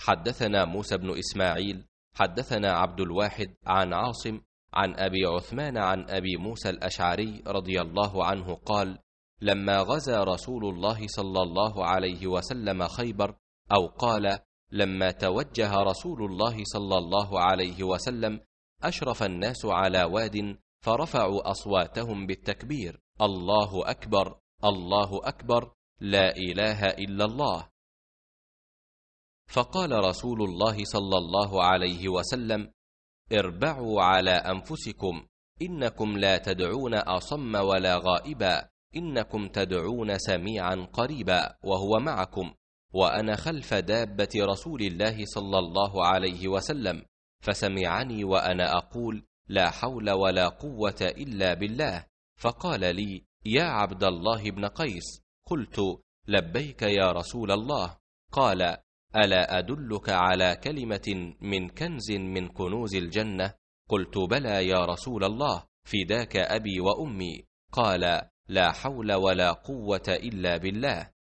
حدثنا موسى بن إسماعيل حدثنا عبد الواحد عن عاصم عن أبي عثمان عن أبي موسى الأشعري رضي الله عنه قال لما غزا رسول الله صلى الله عليه وسلم خيبر أو قال لما توجه رسول الله صلى الله عليه وسلم أشرف الناس على واد فرفعوا أصواتهم بالتكبير الله أكبر الله أكبر لا إله إلا الله فقال رسول الله صلى الله عليه وسلم اربعوا على انفسكم انكم لا تدعون اصم ولا غائبا انكم تدعون سميعا قريبا وهو معكم وانا خلف دابه رسول الله صلى الله عليه وسلم فسمعني وانا اقول لا حول ولا قوه الا بالله فقال لي يا عبد الله بن قيس قلت لبيك يا رسول الله قال الا ادلك على كلمه من كنز من كنوز الجنه قلت بلى يا رسول الله فداك ابي وامي قال لا حول ولا قوه الا بالله